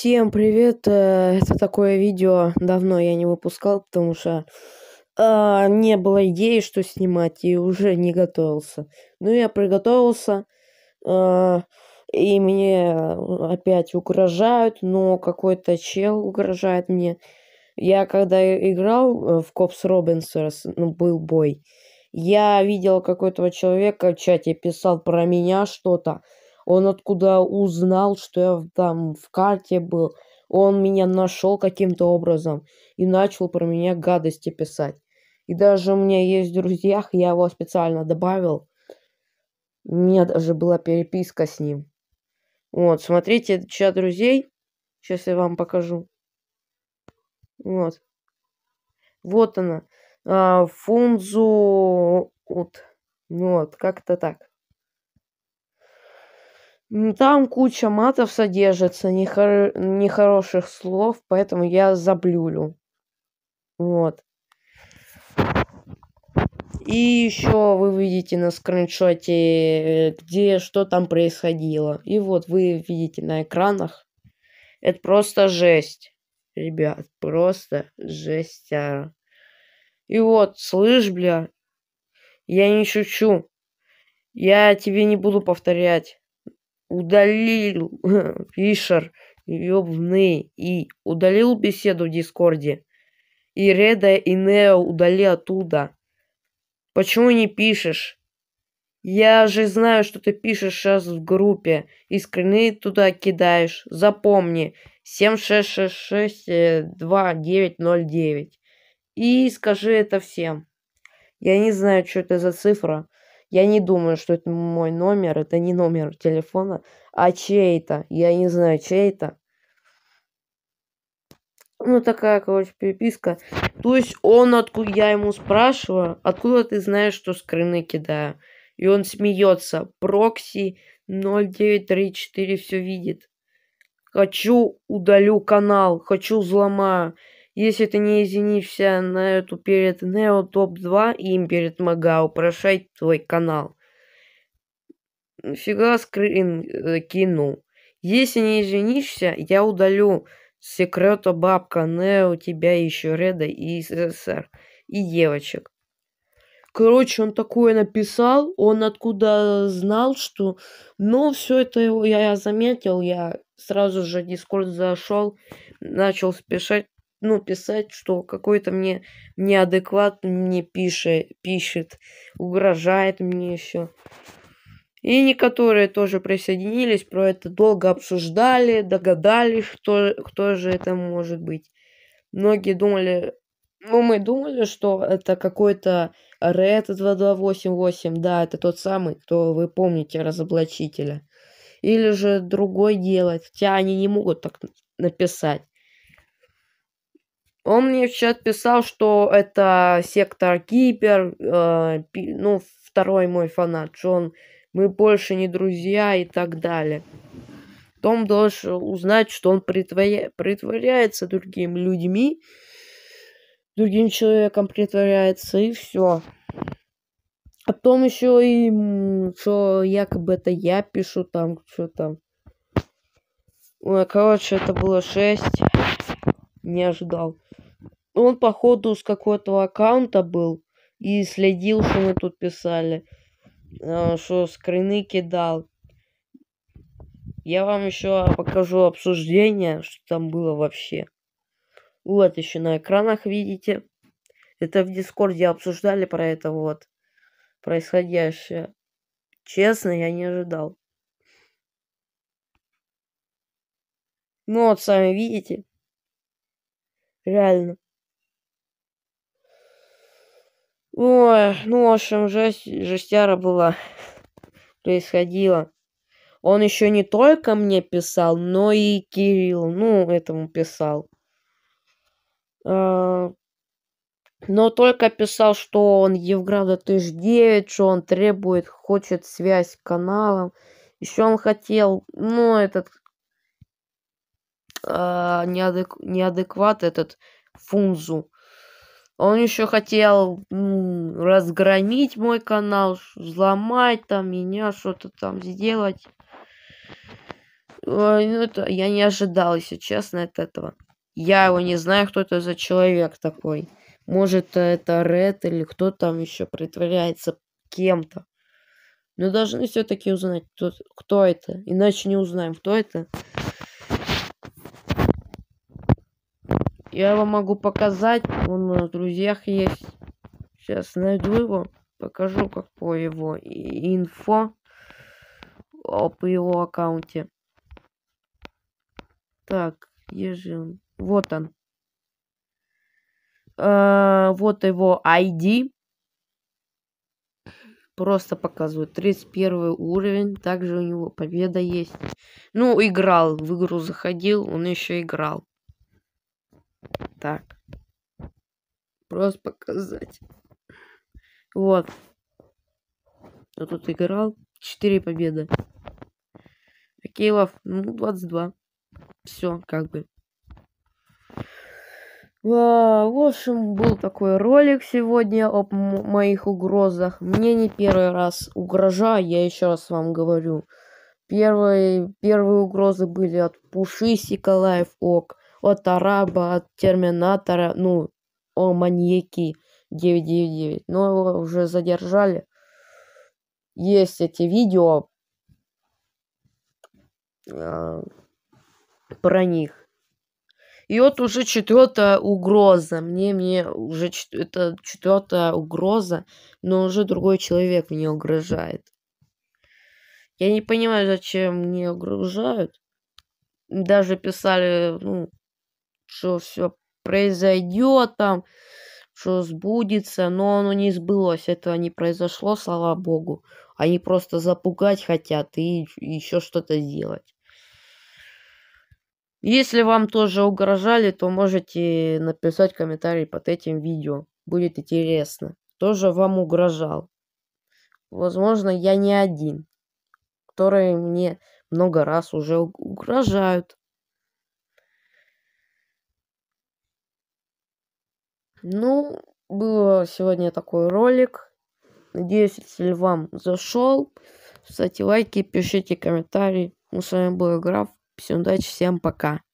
Всем привет! Э, это такое видео давно я не выпускал, потому что э, не было идеи, что снимать, и уже не готовился. Но ну, я приготовился, э, и мне э, опять угрожают, но какой-то чел угрожает мне. Я когда играл э, в Копс Робинсерс, ну, был бой, я видел какого то человека в чате, писал про меня что-то он откуда узнал, что я там в карте был. Он меня нашел каким-то образом и начал про меня гадости писать. И даже у меня есть в друзьях, я его специально добавил. У меня даже была переписка с ним. Вот, смотрите, чат друзей. Сейчас я вам покажу. Вот. Вот она. А, Фунзу... Вот. Вот, как-то так. Там куча матов содержится, нехор... нехороших слов, поэтому я заблюлю. Вот. И еще вы видите на скриншоте, где что там происходило. И вот вы видите на экранах. Это просто жесть. Ребят, просто жесть. И вот, слышь, бля, я не шучу. Я тебе не буду повторять удалил Фишер ёбный и удалил беседу в Дискорде. И Реда и Нео удали оттуда. Почему не пишешь? Я же знаю, что ты пишешь сейчас в группе. И скрины туда кидаешь. Запомни. 7666209. И скажи это всем. Я не знаю, что это за цифра. Я не думаю, что это мой номер, это не номер телефона, а чей-то. Я не знаю, чей-то. Ну, такая, короче, переписка. То есть он, откуда я ему спрашиваю, откуда ты знаешь, что скрины кидаю? И он смеется. Прокси 0934 все видит. Хочу удалю канал, хочу взломаю. Если ты не извинишься на эту перед Нео Топ 2 и им перед Магао, прощай твой канал. Фига скрин э, кинул. Если не извинишься, я удалю секрета бабка Нео, тебя еще Реда и СССР, и девочек. Короче, он такое написал, он откуда знал, что... Но все это я, я заметил, я сразу же Дискорд зашел, начал спешать, ну, писать, что какой-то мне неадекват мне пишет, пишет, угрожает мне еще. И некоторые тоже присоединились, про это долго обсуждали, догадались, кто, кто же это может быть. Многие думали, ну, мы думали, что это какой-то Red 2288, да, это тот самый, кто, вы помните, разоблачителя. Или же другой делать, хотя они не могут так написать. Он мне сейчас писал, что это сектор Кипер, э, ну, второй мой фанат, что он, мы больше не друзья и так далее. Том должен узнать, что он притворя... притворяется другими людьми, другим человеком притворяется, и все. А потом еще и что якобы это я пишу там, что там. Ой, короче, это было 6. Не ожидал он походу с какого-то аккаунта был и следил, что мы тут писали, а, что скрины кидал. Я вам еще покажу обсуждение, что там было вообще. Вот еще на экранах видите. Это в Дискорде обсуждали про это вот происходящее. Честно, я не ожидал. Ну вот, сами видите. Реально. Ой, ну, в общем, жесть, жестяра была. Происходила. Он еще не только мне писал, но и Кирилл, ну, этому писал. А... Но только писал, что он Евграда 1009, что он требует, хочет связь с каналом. Еще он хотел, ну, этот э, неадек, неадекват этот Фунзу. Он еще хотел ну, разгромить мой канал, взломать там меня, что-то там сделать. Ой, ну, это я не ожидал, если честно, от этого. Я его не знаю, кто это за человек такой. Может, это Ред или кто там еще притворяется кем-то. Но должны все-таки узнать, кто, кто это. Иначе не узнаем, кто это. Я вам могу показать. Он в друзьях есть. Сейчас найду его. Покажу, как по его инфо по его аккаунте. Так, где же он? Вот он. А, вот его ID. Просто показываю. 31 уровень. Также у него победа есть. Ну, играл. В игру заходил, он еще играл так. Просто показать. Вот. Я тут играл. четыре победы. Окей, лав. Ну, 22. Все, как бы. А, в общем, был такой ролик сегодня об моих угрозах. Мне не первый раз угрожаю, я еще раз вам говорю. Первые, первые угрозы были от Пуши Сиколаев Ок от араба, от терминатора, ну, о маньяки 999. Но ну, его уже задержали. Есть эти видео э, про них. И вот уже четвертая угроза. Мне, мне уже чет... это четвертая угроза, но уже другой человек мне угрожает. Я не понимаю, зачем мне угрожают. Даже писали, ну, что все произойдет там, что сбудется, но оно не сбылось, этого не произошло, слава богу. Они просто запугать хотят и еще что-то сделать. Если вам тоже угрожали, то можете написать комментарий под этим видео. Будет интересно. Кто же вам угрожал? Возможно, я не один, которые мне много раз уже угрожают. Ну, был сегодня такой ролик. Надеюсь, если вам зашел, ставьте лайки, пишите комментарии. Ну, с вами был Граф. Всем удачи, всем пока.